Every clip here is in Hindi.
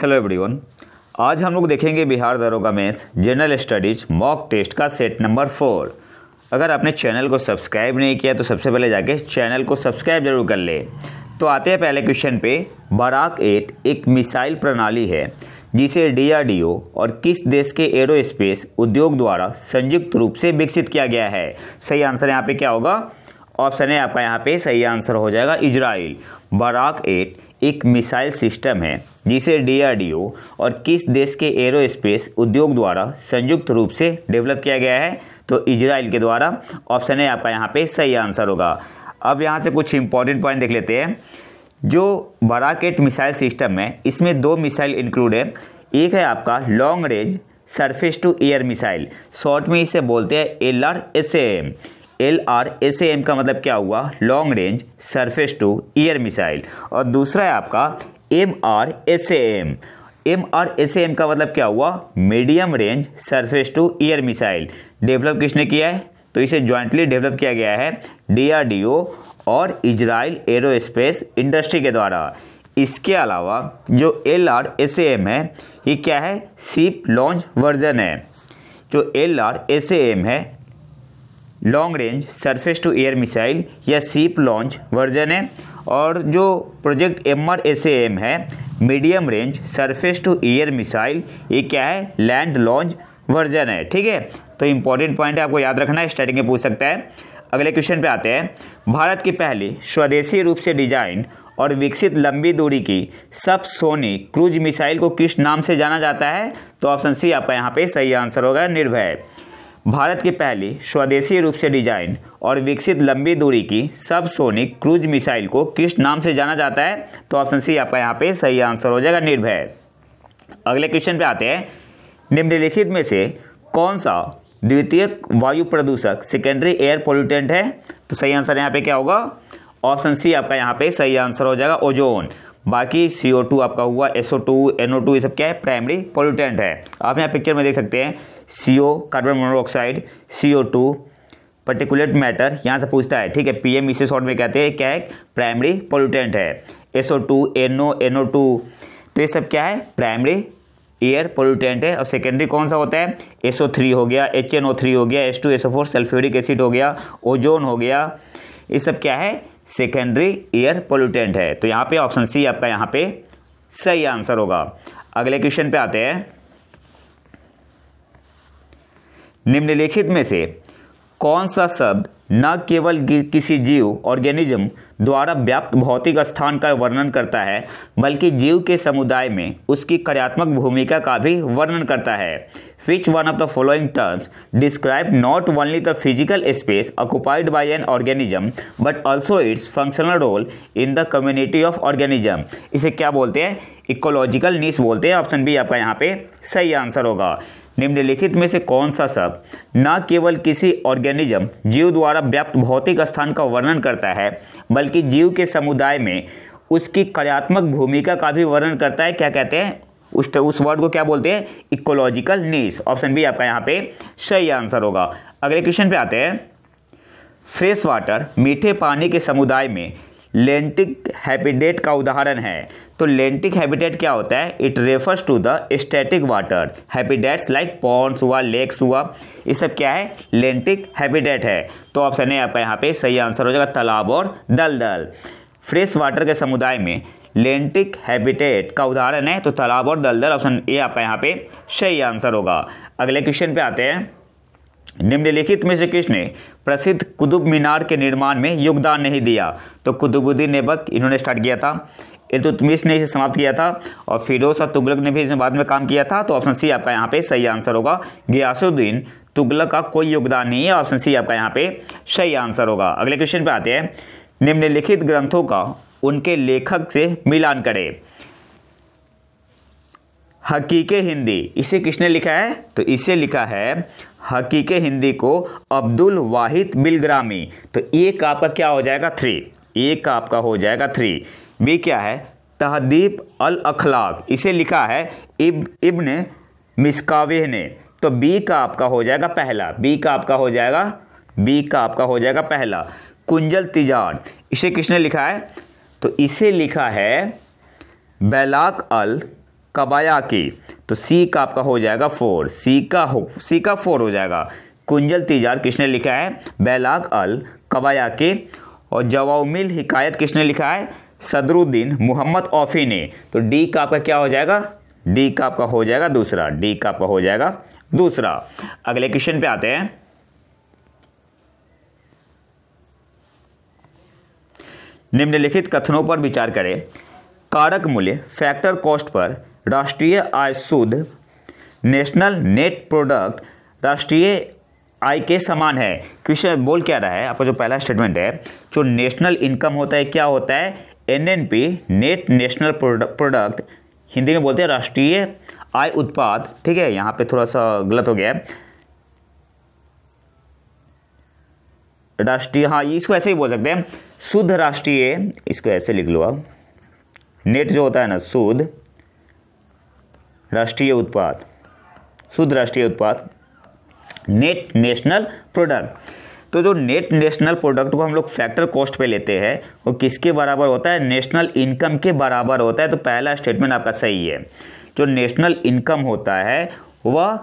हेलो एवरीवन आज हम लोग देखेंगे बिहार दरोगा mains general studies mock test का सेट नंबर फोर अगर आपने चैनल को सब्सक्राइब नहीं किया तो सबसे पहले जाके चैनल को सब्सक्राइब जरूर कर ले तो आते हैं पहले क्वेश्चन पे बराक एट एक मिसाइल प्रणाली है जिसे डीआरडीओ और किस देश के एरोस्पेस उद्योग द्वारा संयुक्त रूप से विकसित किया गया है सही आंसर यहाँ पे क्या होगा ऑप्शन है आपका यहाँ पे सही आंसर हो जाएगा इजराइल बराक एट एक मिसाइल सिस्टम है जिसे डीआरडीओ और किस देश के एरोस्पेस उद्योग द्वारा संयुक्त रूप से डेवलप किया गया है तो इजराइल के द्वारा ऑप्शन है आपका यहाँ पे सही आंसर होगा अब यहाँ से कुछ इंपॉर्टेंट पॉइंट देख लेते हैं जो बराकेट मिसाइल सिस्टम है इसमें दो मिसाइल इंक्लूड है एक है आपका long range surface to air missile short में इसे बोलते हैं L R S M L R S M का मतलब क्या हुआ long range surface to air missile और दूसरा है आपका M R S M M R S M का मतलब क्या हुआ medium range surface to air missile develop किसने किया है तो इसे ज्वाइंटली डेवलप किया गया है ओ और इजराइल एरोस्पेस इंडस्ट्री के द्वारा इसके अलावा जो एल आर एस एम है ये क्या है सीप लॉन्च वर्जन है जो एल आर एस एम है long range surface to air missile या सीप लॉन्च वर्जन है और जो project M R S M है medium range surface to air missile ये क्या है लैंड लॉन्च वर्जन है ठीक है तो इंपॉर्टेंट पॉइंट है आपको याद रखना है स्टार्टिंग में पूछ सकता है अगले क्वेश्चन पे आते हैं भारत की पहली स्वदेशी रूप से डिजाइन और विकसित लंबी दूरी की सब सोनी क्रूज मिसाइल को किस नाम से जाना जाता है तो ऑप्शन सी आपका यहाँ पे सही आंसर होगा निर्भय भारत की पहली स्वदेशी रूप से डिजाइन और विकसित लंबी दूरी की सबसोनिक क्रूज मिसाइल को किस नाम से जाना जाता है तो ऑप्शन सी आपका यहाँ पे सही आंसर हो जाएगा निर्भय अगले क्वेश्चन पे आते हैं निम्नलिखित में से कौन सा द्वितीय वायु प्रदूषक सेकेंडरी एयर पोल्यूटेंट है तो सही आंसर यहाँ पे क्या होगा ऑप्शन सी आपका यहाँ पे सही आंसर हो जाएगा ओजोन बाकी सी आपका हुआ एस ओ ये सब क्या है प्राइमरी पोल्यूटेंट है आप यहाँ पिक्चर में देख सकते हैं C carbon monoxide C particulate matter यहाँ से पूछता है ठीक है पी एम इसे शॉर्ट में कहते हैं क्या है प्राइमरी पोल्यूटेंट है S O two N O two तो ये सब क्या है प्राइमरी एयर पोल्यूटेंट है और सेकेंडरी कौन सा होता है एस ओ थ्री हो गया एच एन ओ थ्री हो गया S two S O four sulphuric acid हो गया ओजोन हो गया ये सब क्या है सेकेंडरी एयर पोल्यूटेंट है तो यहाँ पे ऑप्शन सी आपका यहाँ पे सही आंसर होगा अगले क्वेश्चन पे आते हैं निम्नलिखित में से कौन सा शब्द न केवल किसी जीव ऑर्गेनिज्म द्वारा व्याप्त भौतिक स्थान का वर्णन करता है बल्कि जीव के समुदाय में उसकी कार्यात्मक भूमिका का भी वर्णन करता है which one of the following terms describe not only the physical space occupied by an organism but also its functional role in the community of organism इसे क्या बोलते हैं इकोलॉजिकल नीस बोलते हैं ऑप्शन बी आपका यहाँ पे सही आंसर होगा निम्नलिखित में से कौन सा सब न केवल किसी ऑर्गेनिज्म जीव द्वारा व्याप्त भौतिक स्थान का वर्णन करता है बल्कि जीव के समुदाय में उसकी कार्यात्मक भूमिका का भी वर्णन करता है क्या कहते हैं उस उस वर्ड को क्या बोलते हैं इकोलॉजिकल नीस ऑप्शन बी आपका यहाँ पे सही आंसर होगा अगले क्वेश्चन पे आते हैं फ्रेश वाटर मीठे पानी के समुदाय में लेंटिक हैबिटेट का उदाहरण है तो लेंटिक हैबिटेट क्या होता है it refers to the static water habitats like ponds हुआ लेक्स हुआ ये सब क्या है लेंटिक हैबिटेट है तो ऑप्शन ए आपका यहाँ पे सही आंसर हो जाएगा तालाब और दलदल फ्रेश वाटर के समुदाय में लेंटिक हैबिटेट का उदाहरण है तो तालाब और दलदल ऑप्शन ए आपका यहाँ पे सही आंसर होगा अगले क्वेश्चन पे आते हैं निम्नलिखित में से किसने प्रसिद्ध कुतुब मीनार के निर्माण में योगदान नहीं दिया तो कुतुबुद्दीन ऐबक इन्होंने स्टार्ट किया था इल्तुतमिश ने इसे समाप्त किया था और फिरोज और तुगलक ने भी इसमें बाद में काम किया था तो ऑप्शन सी आपका यहाँ पे सही आंसर होगा गियासुद्दीन तुगलक का कोई योगदान नहीं है ऑप्शन सी आपका यहाँ पे सही आंसर होगा अगले क्वेश्चन पे आते हैं निम्नलिखित ग्रंथों का उनके लेखक से मिलान करें हकीक हिंदी इसे किसने लिखा है तो इसे लिखा है हकीक हिंदी को अब्दुल वाहिद बिलग्रामी तो एक आपका क्या हो जाएगा थ्री एक आपका हो जाएगा थ्री बी क्या है तहदीप अल अखलाक इसे लिखा है इब इब्न मिसकावे ने तो बी का आपका हो जाएगा पहला बी का आपका हो जाएगा बी का आपका हो जाएगा पहला कुंजल तिजान इसे किसने लिखा है तो इसे लिखा है बैलाक अल कबाया की तो सी का आपका हो जाएगा फोर सी का हो सी का फोर हो जाएगा कुंजल तिजार किसने लिखा है बैलाक अल कबाया के और जवाउमिल हिकायत किसने लिखा है सदरुद्दीन मोहम्मद ऑफ़ी ने तो डी का आपका क्या हो जाएगा डी का आपका हो जाएगा दूसरा डी का आपका हो जाएगा दूसरा अगले क्वेश्चन पे आते हैं निम्नलिखित कथनों पर विचार करें कारक मूल्य फैक्टर कॉस्ट पर राष्ट्रीय आय शुद्ध नेशनल नेट प्रोडक्ट राष्ट्रीय आय के समान है क्वेश्चन बोल क्या रहा है आपका जो पहला स्टेटमेंट है जो नेशनल इनकम होता है क्या होता है NNP net national product Hindi में बोलते हैं राष्ट्रीय आय उत्पाद ठीक है यहाँ पे थोड़ा सा गलत हो गया है राष्ट्रीय हाँ इसको ऐसे ही बोल सकते हैं शुद्ध राष्ट्रीय इसको ऐसे लिख लो आप नेट जो होता है ना शुद्ध राष्ट्रीय उत्पाद शुद्ध राष्ट्रीय उत्पाद नेट नेशनल प्रोडक्ट तो जो नेट नेशनल प्रोडक्ट को हम लोग फैक्टर कॉस्ट पे लेते हैं वो किसके बराबर होता है नेशनल इनकम के बराबर होता है तो पहला स्टेटमेंट आपका सही है जो नेशनल इनकम होता है वह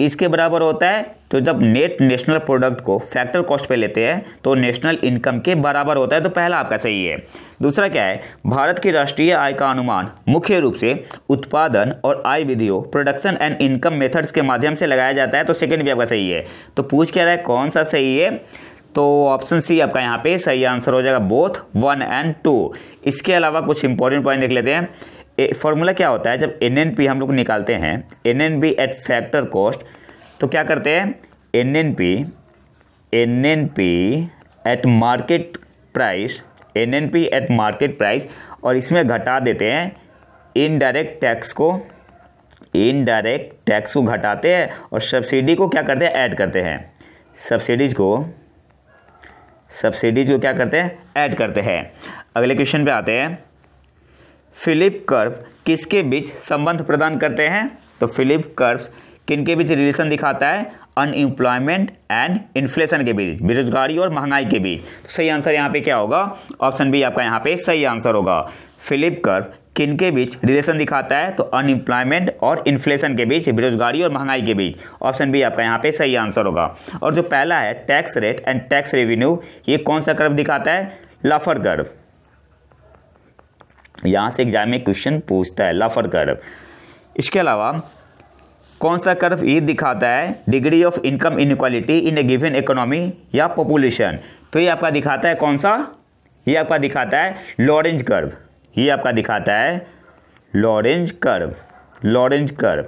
किसके बराबर होता है तो जब नेट नेशनल प्रोडक्ट को फैक्टर कॉस्ट पे लेते हैं तो नेशनल इनकम के बराबर होता है तो पहला आपका सही है दूसरा क्या है भारत की राष्ट्रीय आय का अनुमान मुख्य रूप से उत्पादन और आय विधियों प्रोडक्शन एंड इनकम मेथड्स के माध्यम से लगाया जाता है तो सेकेंड भी आपका सही है तो पूछ क्या रहा है कौन सा सही है तो ऑप्शन सी आपका यहाँ पे सही आंसर हो जाएगा बोथ वन एंड टू इसके अलावा कुछ इंपॉर्टेंट पॉइंट देख लेते हैं फॉर्मूला क्या होता है जब एन एन पी हम लोग निकालते हैं N N at factor cost तो क्या करते हैं N N P at market price N N P at market price और इसमें घटा देते हैं इनडायरेक्ट टैक्स को इनडायरेक्ट टैक्स को घटाते हैं और सब्सिडी को क्या करते हैं ऐड करते हैं सब्सिडीज को सब्सिडीज को क्या करते हैं ऐड करते हैं अगले क्वेश्चन पे आते हैं फिलिप कर्व किसके बीच संबंध प्रदान करते हैं तो फिलिप कर्व किनके बीच रिलेशन दिखाता है अनएम्प्लॉयमेंट एंड इन्फ्लेशन के बीच बेरोजगारी और महंगाई के बीच तो सही आंसर यहाँ पे क्या होगा ऑप्शन बी आपका यहाँ पे सही आंसर होगा फिलिप कर्व किनके बीच रिलेशन दिखाता है तो अनएम्प्लॉयमेंट और इन्फ्लेशन के बीच बेरोजगारी और महंगाई के बीच ऑप्शन बी आपका यहाँ पे सही आंसर होगा और जो पहला है tax rate and tax revenue ये कौन सा कर्व दिखाता है लफर कर्व यहाँ से एग्जाम में क्वेश्चन पूछता है लफर कर्व इसके अलावा कौन सा कर्व ये दिखाता है degree of income inequality in a given economy या पॉपुलेशन तो ये आपका दिखाता है कौन सा ये आपका दिखाता है लॉरेंज कर्व ये आपका दिखाता है लॉरेंज कर्व लॉरेंज कर्व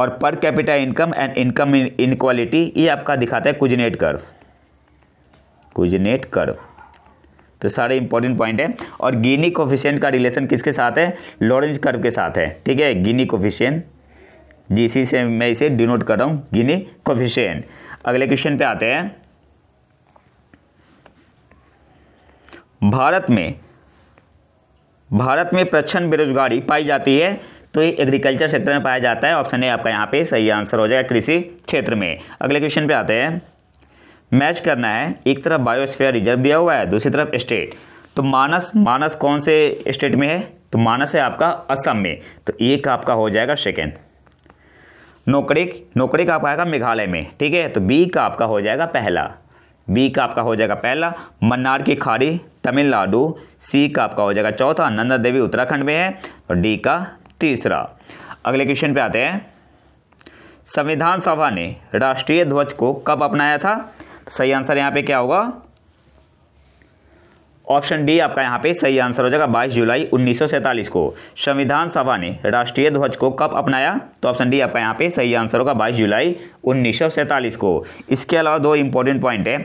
और per capita income and income inequality ये आपका दिखाता है कुजनेट कर्व कुजनेट कर्व तो सारे इंपॉर्टेंट पॉइंट है और गिनी कोफिशियंट का रिलेशन किसके साथ है लॉरेंज कर्व के साथ है ठीक है गिनी कोफिशियंट जी से मैं इसे डिनोट कर रहा हूँ गिनी कोफिशियंट अगले क्वेश्चन पे आते हैं भारत में भारत में प्रच्छन्न बेरोजगारी पाई जाती है तो ये एग्रीकल्चर सेक्टर में पाया जाता है ऑप्शन ए आपका यहाँ पे सही आंसर हो जाएगा कृषि क्षेत्र में अगले क्वेश्चन पे आते हैं मैच करना है एक तरफ बायोस्फीयर रिजर्व दिया हुआ है दूसरी तरफ स्टेट तो मानस मानस कौन से स्टेट में है तो मानस है आपका असम में तो एक आपका हो जाएगा सेकेंड नौकरी नौकरी का आएगा मेघालय में ठीक है तो बी का आपका हो जाएगा पहला बी का आपका हो जाएगा पहला मन्नार की खाड़ी तमिलनाडु सी का आपका हो जाएगा चौथा नंदा देवी उत्तराखंड में है और डी का तीसरा अगले क्वेश्चन पे आते हैं संविधान सभा ने राष्ट्रीय ध्वज को कब अपनाया था सही आंसर यहाँ पे क्या होगा ऑप्शन डी आपका यहाँ पे सही आंसर हो जाएगा 22 जुलाई 1947 को संविधान सभा ने राष्ट्रीय ध्वज को कब अपनाया तो ऑप्शन डी आपका यहाँ पे सही आंसर होगा 22 जुलाई 1947 को इसके अलावा दो इंपॉर्टेंट पॉइंट है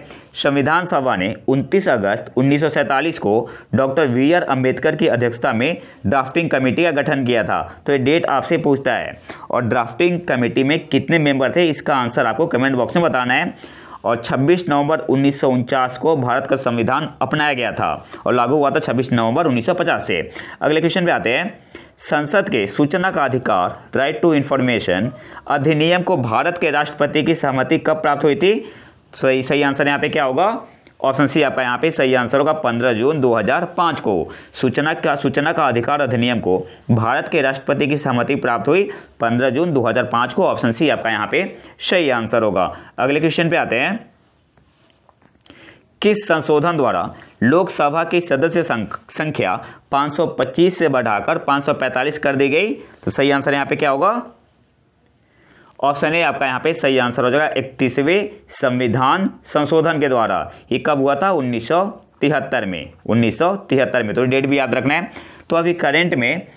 संविधान सभा ने 29 अगस्त 1947 को डॉक्टर वी आर अम्बेडकर की अध्यक्षता में ड्राफ्टिंग कमेटी का गठन किया था तो ये डेट आपसे पूछता है और ड्राफ्टिंग कमेटी में कितने मेंबर थे इसका आंसर आपको कमेंट बॉक्स में बताना है और 26 नवंबर उन्नीस को भारत का संविधान अपनाया गया था और लागू हुआ था 26 नवंबर 1950 से अगले क्वेश्चन पे आते हैं संसद के सूचना का अधिकार राइट टू इन्फॉर्मेशन अधिनियम को भारत के राष्ट्रपति की सहमति कब प्राप्त हुई थी सही सही आंसर यहाँ पे क्या होगा ऑप्शन सी आपका यहाँ पे सही आंसर होगा 15 जून 2005 को सूचना का सूचना का अधिकार अधिनियम को भारत के राष्ट्रपति की सहमति प्राप्त हुई 15 जून 2005 को ऑप्शन सी आपका यहाँ पे सही आंसर होगा अगले क्वेश्चन पे आते हैं किस संशोधन द्वारा लोकसभा की सदस्य संख्या 525 से बढ़ाकर 545 कर दी गई तो सही आंसर यहाँ पे क्या होगा ऑप्शन ए आपका यहाँ पे सही आंसर हो जाएगा इकतीसवें संविधान संशोधन के द्वारा ये कब हुआ था उन्नीस में उन्नीस में तो डेट भी याद रखना है तो अभी करेंट में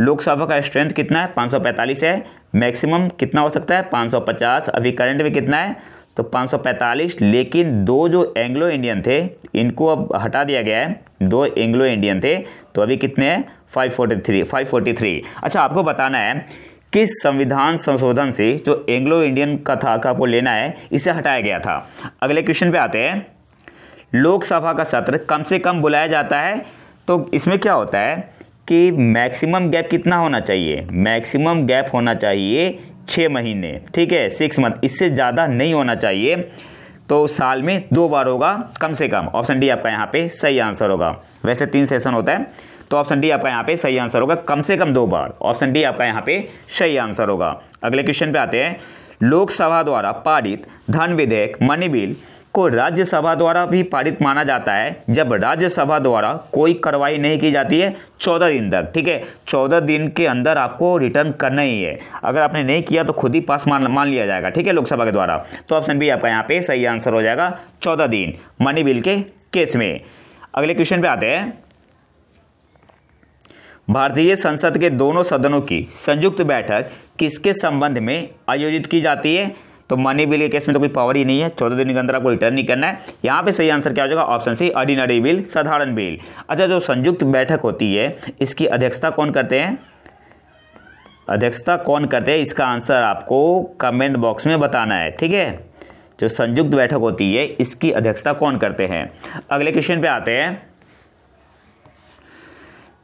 लोकसभा का स्ट्रेंथ कितना है 545 है मैक्सिमम कितना हो सकता है 550 अभी करंट में कितना है तो 545 लेकिन दो जो एंग्लो इंडियन थे इनको अब हटा दिया गया है दो एंग्लो इंडियन थे तो अभी कितने हैं 543 543 अच्छा आपको बताना है किस संविधान संशोधन से जो एंग्लो इंडियन कथा का आपको लेना है इसे हटाया गया था अगले क्वेश्चन पे आते हैं लोकसभा का सत्र कम से कम बुलाया जाता है तो इसमें क्या होता है कि मैक्सिमम गैप कितना होना चाहिए मैक्सिमम गैप होना चाहिए छः महीने ठीक है सिक्स मंथ इससे ज़्यादा नहीं होना चाहिए तो साल में दो बार होगा कम से कम ऑप्शन डी आपका यहाँ पे सही आंसर होगा वैसे तीन सेशन होता है तो ऑप्शन डी आपका यहाँ पे सही आंसर होगा कम से कम दो बार ऑप्शन डी आपका यहाँ पे सही आंसर होगा अगले क्वेश्चन पे आते हैं लोकसभा द्वारा पारित धन विधेयक मनी बिल को राज्यसभा द्वारा भी पारित माना जाता है जब राज्यसभा द्वारा कोई कार्रवाई नहीं की जाती है चौदह दिन तक ठीक है चौदह दिन के अंदर आपको रिटर्न करना ही है अगर आपने नहीं किया तो खुद ही पास मान मान लिया जाएगा ठीक है लोकसभा के द्वारा तो ऑप्शन बी आपका यहाँ पे सही आंसर हो जाएगा चौदह दिन मनी बिल के केस में अगले क्वेश्चन पे आते हैं भारतीय संसद के दोनों सदनों की संयुक्त बैठक किसके संबंध में आयोजित की जाती है तो मनी बिल के केस में तो कोई पावर ही नहीं है चौदह दिन के अंदर आपको रिटर्न नहीं करना है यहाँ पे सही आंसर क्या हो जाएगा ऑप्शन सी ऑर्डिनरी बिल साधारण बिल अच्छा जो संयुक्त बैठक होती है इसकी अध्यक्षता कौन करते हैं अध्यक्षता कौन करते हैं इसका आंसर आपको कमेंट बॉक्स में बताना है ठीक है जो संयुक्त बैठक होती है इसकी अध्यक्षता कौन करते हैं अगले क्वेश्चन पे आते हैं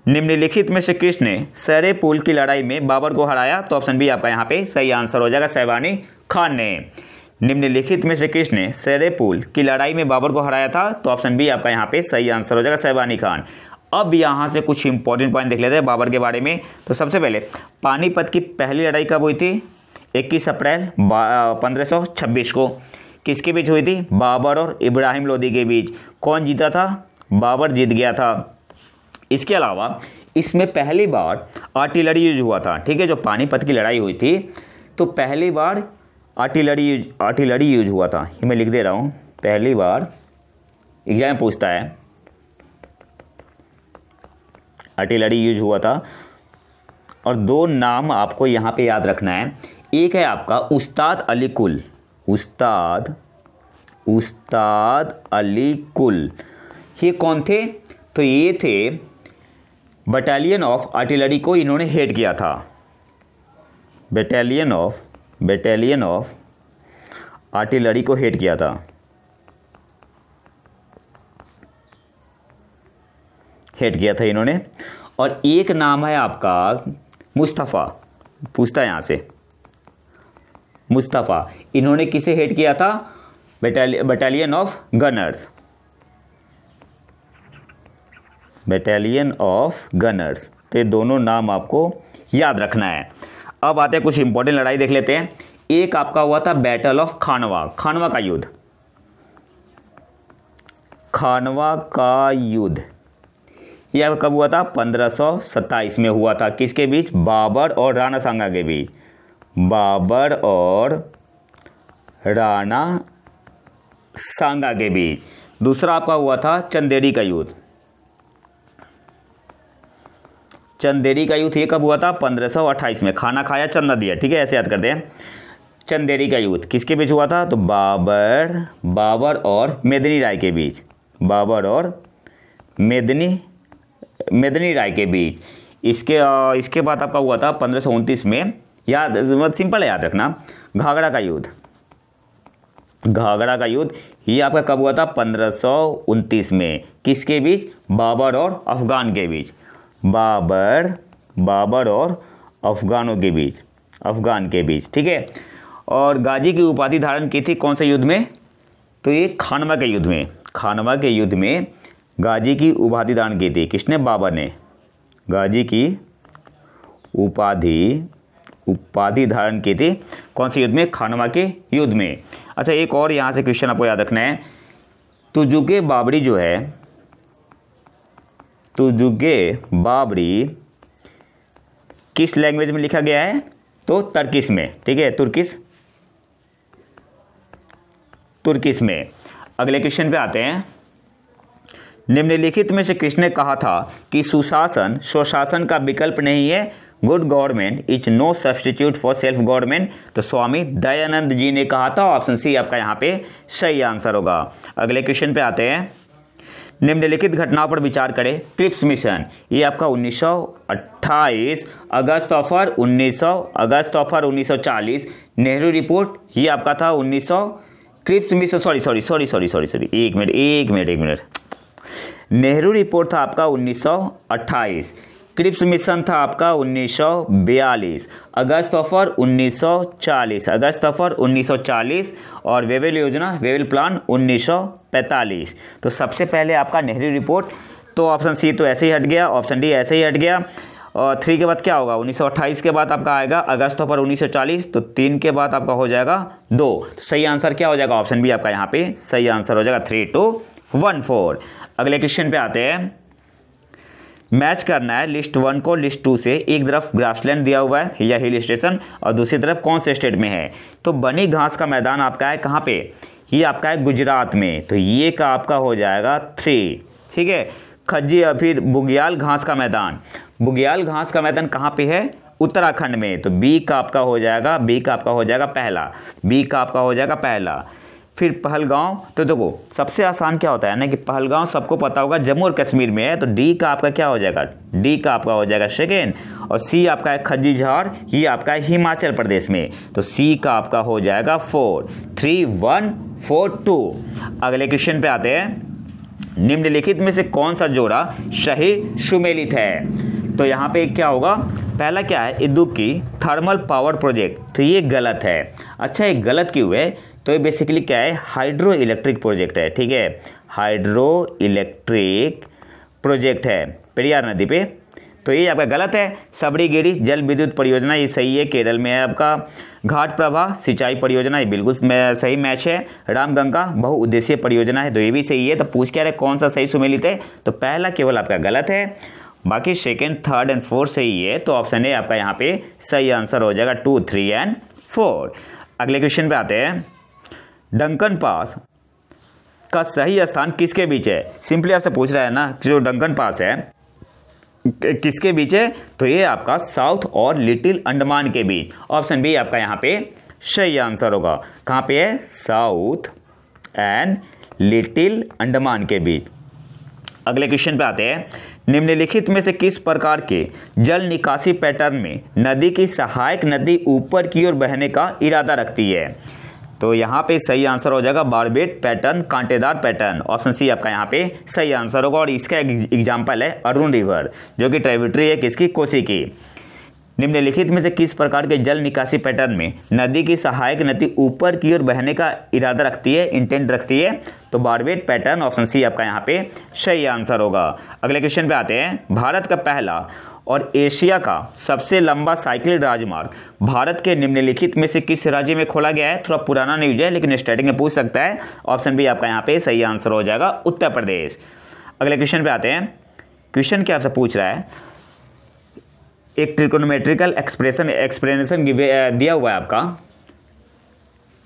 निम्नलिखित में से किसने सरे पुल की लड़ाई में बाबर को हराया तो ऑप्शन बी आपका यहाँ पे सही आंसर हो जाएगा सहबानी खान ने निम्नलिखित में से किसने पुल की लड़ाई में बाबर को हराया था तो ऑप्शन बी आपका यहाँ पे सही आंसर हो जाएगा सहबानी खान अब यहाँ से कुछ इंपॉर्टेंट पॉइंट देख लेते हैं बाबर के बारे में तो सबसे पहले पानीपत की पहली लड़ाई कब हुई थी इक्कीस अप्रैल पंद्रह को किसके बीच हुई थी बाबर और इब्राहिम लोधी के बीच कौन जीता था बाबर जीत गया था इसके अलावा इसमें पहली बार आर्टिलरी यूज हुआ था ठीक है जो पानीपत की लड़ाई हुई थी तो पहली बार आर्टिलरी यूज आर्टिलरी यूज हुआ था ये मैं लिख दे रहा हूँ पहली बार एग्जाम पूछता है आर्टिलरी यूज हुआ था और दो नाम आपको यहाँ पे याद रखना है एक है आपका उस्ताद अली कुल उस्ताद उस्ताद अली कुल ये कौन थे तो ये थे बटालियन ऑफ आर्टिलरी को इन्होंने हेड किया था battalion of battalion of artillery को हेड किया था हेड किया था इन्होंने और एक नाम है आपका मुस्तफ़ा पूछता है यहाँ से मुस्तफ़ा इन्होंने किसे हेड किया था battalion of gunners battalion of gunners तो ये दोनों नाम आपको याद रखना है अब आते हैं कुछ इंपॉर्टेंट लड़ाई देख लेते हैं एक आपका हुआ था बैटल ऑफ खानवा खानवा का युद्ध खानवा का युद्ध यह कब हुआ था पंद्रह में हुआ था किसके बीच बाबर और राणा सांगा के बीच बाबर और राणा सांगा के बीच दूसरा आपका हुआ था चंदेरी का युद्ध चंदेरी का युद्ध ये कब हुआ था 1528 में खाना खाया चंदा दिया ठीक है ऐसे याद करते हैं चंदेरी का युद्ध किसके बीच हुआ था तो बाबर बाबर और मेदनी राय के बीच बाबर और मेदनी मेदनी राय के बीच इसके इसके बाद आपका हुआ था पंद्रह में याद मतलब सिंपल है याद रखना घाघरा का युद्ध घाघरा का युद्ध ये आपका कब हुआ था पंद्रह में किसके बीच बाबर और अफगान के बीच बाबर बाबर और अफगानों के बीच अफगान के बीच ठीक है और गाजी की उपाधि धारण की थी कौन से युद्ध में तो ये खानवा के युद्ध में खानवा के युद्ध में गाजी की उपाधि धारण की थी किसने बाबर ने गाजी की उपाधि उपाधि धारण की थी कौन से युद्ध में खानवा के युद्ध में अच्छा एक और यहाँ से क्वेश्चन आपको याद रखना है तुजुके बाबरी जो है तुजुगे बाबरी किस लैंग्वेज में लिखा गया है तो तर्किस में ठीक है तुर्किस तुर्किस में अगले क्वेश्चन पे आते हैं निम्नलिखित में से किसने कहा था कि सुशासन स्वशासन का विकल्प नहीं है good government is no substitute for self government तो स्वामी दयानंद जी ने कहा था ऑप्शन सी आपका यहाँ पे सही आंसर होगा अगले क्वेश्चन पे आते हैं निम्नलिखित घटनाओं पर विचार करें क्रिप्स मिशन ये आपका 1928 August offer 1900 August offer 1940 Nehru report ये आपका था 1900 Cripps mission sorry sorry sorry sorry sorry sorry एक मिनट एक मिनट एक मिनट नेहरू रिपोर्ट था आपका 1928 क्रिप्स मिशन था आपका 1942 अगस्त ऑफर 1940 अगस्त ऑफर 1940 और वेवेल योजना वेवेल प्लान उन्नीस पैंतालीस तो सबसे पहले आपका नेहरू रिपोर्ट तो ऑप्शन सी तो ऐसे ही हट गया ऑप्शन डी ऐसे ही हट गया और थ्री के बाद क्या होगा 1928 के बाद आपका आएगा अगस्त पर 1940 तो तीन के बाद आपका हो जाएगा दो तो सही आंसर क्या हो जाएगा ऑप्शन बी आपका यहाँ पे सही आंसर हो जाएगा थ्री टू वन फोर अगले क्वेश्चन पे आते हैं मैच करना है लिस्ट वन को लिस्ट टू से एक तरफ ग्रासलैंड दिया हुआ है या हिल स्टेशन और दूसरी तरफ कौन से स्टेट में है तो बनी घास का मैदान आपका है कहाँ पे ये आपका है गुजरात में तो ये का आपका हो जाएगा थ्री ठीक है खज्जी या फिर बुग्याल घास का मैदान बुग्याल घास का मैदान कहाँ पे है उत्तराखंड में तो बी का आपका हो जाएगा बी का आपका हो जाएगा पहला बी का आपका हो जाएगा पहला फिर पहलगांव तो देखो सबसे आसान क्या होता है ना कि पहलगांव सबको पता होगा जम्मू और कश्मीर में है तो डी का आपका क्या हो जाएगा डी का आपका हो जाएगा सेकेंड और सी आपका है खज्जी झाड़ ये आपका है हिमाचल प्रदेश में तो सी का आपका हो जाएगा four three one four two अगले क्वेश्चन पे आते हैं निम्नलिखित में से कौन सा जोड़ा सही सुमेलित है तो यहाँ पे क्या होगा पहला क्या है इदुक्की थर्मल पावर प्रोजेक्ट तो ये गलत है अच्छा ये गलत क्यों है तो ये बेसिकली क्या है हाइड्रो इलेक्ट्रिक प्रोजेक्ट है ठीक है हाइड्रो इलेक्ट्रिक प्रोजेक्ट है पेरियार नदी पे तो ये आपका गलत है सबरी गिरी जल विद्युत परियोजना ये सही है केरल में है आपका घाट प्रभा सिंचाई परियोजना ये बिल्कुल सही मैच है रामगंगा बहुउद्देशीय परियोजना है तो ये भी सही है तो पूछ क्या रहे कौन सा सही सुमेलित है तो पहला केवल आपका गलत है बाकी सेकेंड थर्ड एंड फोर्थ सही है तो ऑप्शन ए आपका यहाँ पे सही आंसर हो जाएगा टू थ्री एंड फोर अगले क्वेश्चन पे आते हैं डंकन पास का सही स्थान किसके बीच है सिंपली आपसे पूछ रहा है ना जो डंकन पास है किसके बीच है तो ये आपका साउथ और लिटिल अंडमान के बीच ऑप्शन बी आपका यहाँ पे सही आंसर होगा कहाँ पे है साउथ एंड लिटिल अंडमान के बीच अगले क्वेश्चन पे आते हैं निम्नलिखित में से किस प्रकार के जल निकासी पैटर्न में नदी की सहायक नदी ऊपर की ओर बहने का इरादा रखती है तो यहाँ पे सही आंसर हो जाएगा बारबेट पैटर्न कांटेदार पैटर्न ऑप्शन सी आपका यहाँ पे सही आंसर होगा और इसका एक एग्जाम्पल है अरुण रिवर जो कि ट्रेबिट्री है किसकी कोसी की निम्नलिखित में से किस प्रकार के जल निकासी पैटर्न में नदी की सहायक नदी ऊपर की ओर बहने का इरादा रखती है इंटेंट रखती है तो बारवेट पैटर्न ऑप्शन सी आपका यहाँ पे सही आंसर होगा अगले क्वेश्चन पे आते हैं भारत का पहला और एशिया का सबसे लंबा साइकिल राजमार्ग भारत के निम्नलिखित में से किस राज्य में खोला गया है थोड़ा पुराना न्यूज है लेकिन स्टार्टिंग में पूछ सकता है ऑप्शन भी आपका यहाँ पे सही आंसर हो जाएगा उत्तर प्रदेश अगले क्वेश्चन पे आते हैं क्वेश्चन क्या आपसे पूछ रहा है एक ट्रिकोनोमेट्रिकल एक्सप्रेशन एक्सप्लेनेशन दिया हुआ है आपका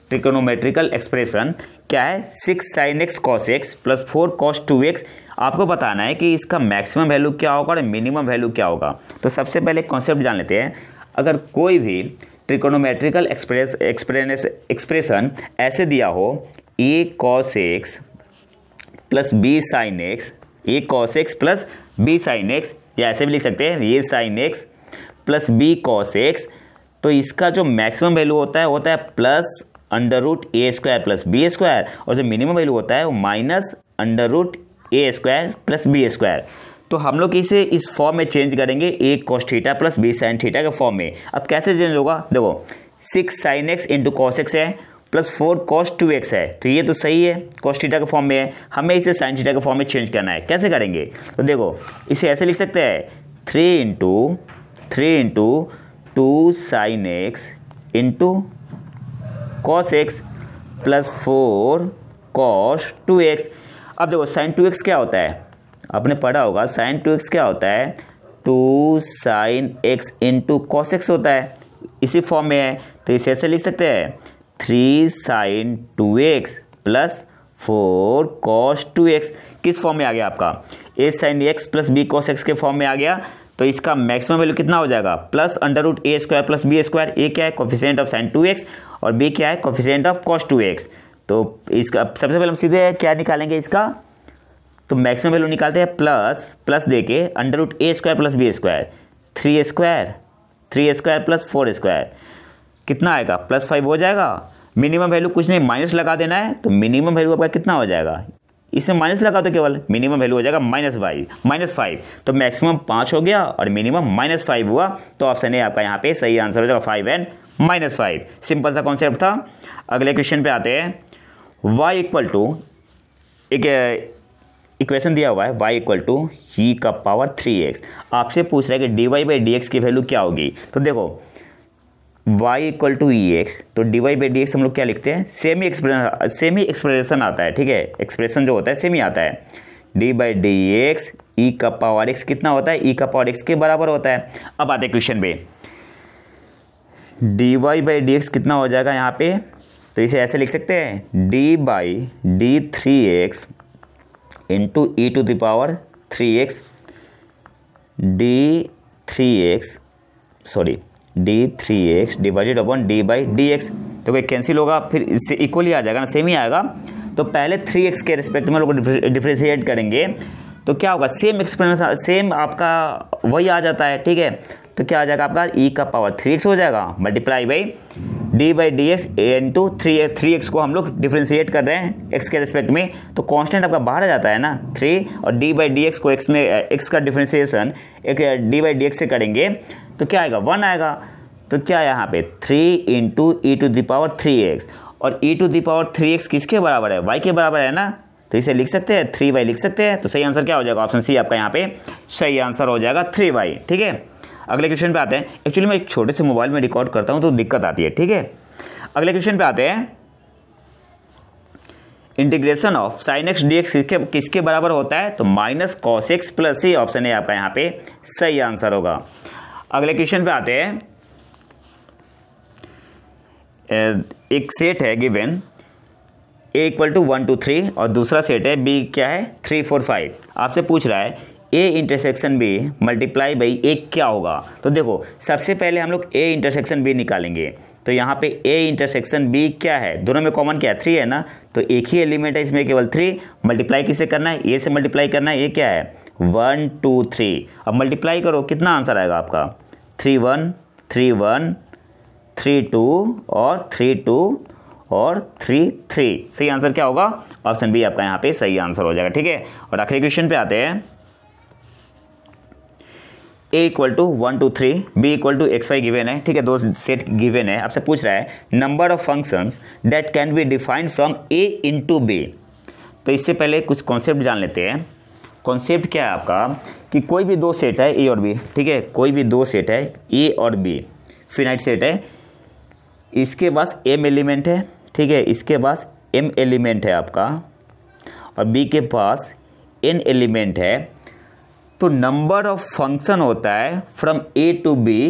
ट्रिकोनोमेट्रिकल एक्सप्रेशन क्या है six sine x cos x plus four cos two x आपको बताना है कि इसका मैक्सिमम वैल्यू क्या होगा और मिनिमम वैल्यू क्या होगा तो सबसे पहले कॉन्सेप्ट जान लेते हैं अगर कोई भी ट्रिकोनोमेट्रिकल एक्सप्रेस एक्सप्रेस एक्सप्रेशन ऐसे दिया हो A cos x plus B sine x A cos x plus B sine x या ऐसे भी लिख सकते हैं A sine x plus B cos x तो इसका जो मैक्सिमम वैल्यू होता है होता है plus under root A square plus B square और जो मिनिमम वैल्यू होता है वो minus under root A square plus B square तो हम लोग इसे इस फॉर्म में चेंज करेंगे A cos theta plus B sine theta के फॉर्म में अब कैसे चेंज होगा देखो six sine x into cos x है plus four cos two x है तो ये तो सही है कॉस थीटा के फॉर्म में है हमें इसे साइन थीटा के फॉर्म में चेंज करना है कैसे करेंगे तो देखो इसे ऐसे लिख सकते हैं three into three into two sine x into cos x plus four cos two x अब देखो साइन टू एक्स क्या होता है आपने पढ़ा होगा साइन टू एक्स क्या होता है two sine x into cos x होता है इसी फॉर्म में है तो इसे ऐसे लिख सकते हैं three sine two x plus four cos two x किस फॉर्म में आ गया आपका A sine x plus B cos x के फॉर्म में आ गया तो इसका मैक्सिमम वैल्यू कितना हो जाएगा plus under root A square plus B square A क्या है coefficient of sine two x और बी क्या है coefficient of cos two x तो इसका सबसे पहले हम सीधे क्या निकालेंगे इसका तो मैक्सिमम वैल्यू निकालते हैं प्लस प्लस दे के under root A square plus B square three square three square plus four square कितना आएगा प्लस फाइव हो जाएगा मिनिमम वैल्यू कुछ नहीं माइनस लगा देना है तो मिनिमम वैल्यू आपका कितना हो जाएगा इसमें माइनस लगा तो केवल मिनिमम वैल्यू हो जाएगा माइनस वाई माइनस फाइव तो मैक्सिमम पाँच हो गया और मिनिमम माइनस फाइव हुआ तो ऑप्शन है आपका यहाँ पे सही आंसर हो जाएगा five and minus five simple सा कॉन्सेप्ट था अगले क्वेश्चन पे आते हैं y इक्वल टू एक इक्वेशन दिया हुआ है y इक्वल टू ही का पावर थ्री एक्स आपसे पूछ रहा है कि d y by d x की वैल्यू क्या होगी तो देखो y equal to e x तो d y by d x हम लोग क्या लिखते हैं सेमी एक्सप्रेशन सेमी एक्सप्रेशन आता है ठीक है एक्सप्रेशन जो होता है सेमी आता है d by d x e का पावर एक्स कितना होता है ई e का पावर एक्स के बराबर होता है अब आते क्वेश्चन पे d y by d x कितना हो जाएगा यहाँ पे तो इसे ऐसे लिख सकते हैं d by d three x into e to the power three x d three x sorry d three x divided upon d by d x तो कोई कैंसिल होगा फिर इससे इक्वली आ जाएगा ना सेम ही आएगा तो पहले थ्री एक्स के रिस्पेक्ट में लोग डिफ्रेंशिएट करेंगे तो क्या होगा सेम एक्सप्लेन सेम आपका वही आ जाता है ठीक है तो क्या आ जाएगा आपका ई e का पावर थ्री एक्स हो जाएगा multiply by d by d x a into three three x को हम लोग डिफ्रेंशिएट कर रहे हैं एक्स के रिस्पेक्ट में तो कांस्टेंट आपका बाहर आ जाता है ना थ्री और डी बाई डी एक्स को एक्स में एक्स का डिफ्रेंशिएशन एक डी बाई डी एक्स से करेंगे तो क्या आएगा वन आएगा तो क्या यहाँ पे three into e to the power three x और e to the power three x किसके बराबर है वाई के बराबर है ना तो इसे लिख सकते हैं थ्री वाई लिख सकते हैं तो सही आंसर क्या हो जाएगा ऑप्शन सी आपका यहाँ पे सही आंसर हो जाएगा थ्री वाई ठीक है अगले क्वेश्चन पे आते हैं एक्चुअली मैं एक छोटे से मोबाइल में रिकॉर्ड करता हूँ तो दिक्कत आती है ठीक है अगले क्वेश्चन पे आते हैं integration of sine x d x किसके किसके बराबर होता है तो minus cos x plus C option है आपका यहाँ पे सही आंसर होगा अगले क्वेश्चन पे आते हैं एक सेट है given A equal to one two three और दूसरा सेट है बी क्या है थ्री फोर फाइव आपसे पूछ रहा है A intersection B multiply by A क्या होगा तो देखो सबसे पहले हम लोग ए इंटरसेक्शन बी निकालेंगे तो यहाँ पे ए इंटरसेक्शन बी क्या है दोनों में कॉमन क्या है थ्री है ना तो एक ही एलिमेंट है इसमें केवल थ्री मल्टीप्लाई किससे करना है ए से मल्टीप्लाई करना है ए क्या है वन टू थ्री अब मल्टीप्लाई करो कितना आंसर आएगा आपका three one three one three two और थ्री टू और थ्री थ्री सही आंसर क्या होगा ऑप्शन बी आपका यहाँ पे सही आंसर हो जाएगा ठीक है और आखिरी क्वेश्चन पे आते हैं A equal to one two three B equal to x y given है ठीक है दो सेट गिवेन है आपसे पूछ रहा है number of functions that can be defined from A into B तो इससे पहले कुछ कॉन्सेप्ट जान लेते हैं कॉन्सेप्ट क्या है आपका कि कोई भी दो सेट है ए और बी ठीक है कोई भी दो सेट है ए और बी फिनाइट सेट है इसके पास एम एलिमेंट है ठीक है इसके पास एम एलिमेंट है आपका और बी के पास एन एलिमेंट है तो नंबर ऑफ फंक्शन होता है from A to B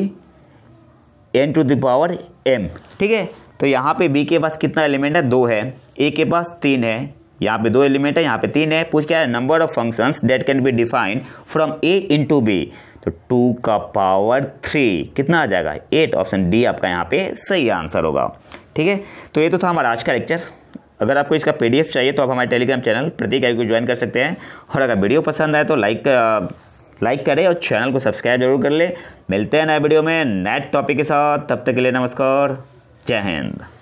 n to the power m ठीक है तो यहाँ पे बी के पास कितना एलिमेंट है दो है ए के पास तीन है यहाँ पे दो एलिमेंट है यहाँ पे तीन है पूछ क्या है number of functions that can be defined from A into B तो टू का पावर थ्री कितना आ जाएगा एट ऑप्शन डी आपका यहाँ पे सही आंसर होगा ठीक है तो ये तो था हमारा आज का लेक्चर अगर आपको इसका पी चाहिए तो आप हमारे टेलीग्राम चैनल प्रतीक आयु को ज्वाइन कर सकते हैं और अगर वीडियो पसंद आए तो लाइक लाइक करें और चैनल को सब्सक्राइब जरूर कर लें मिलते हैं नए वीडियो में नए टॉपिक के साथ तब तक के लिए नमस्कार जय हिंद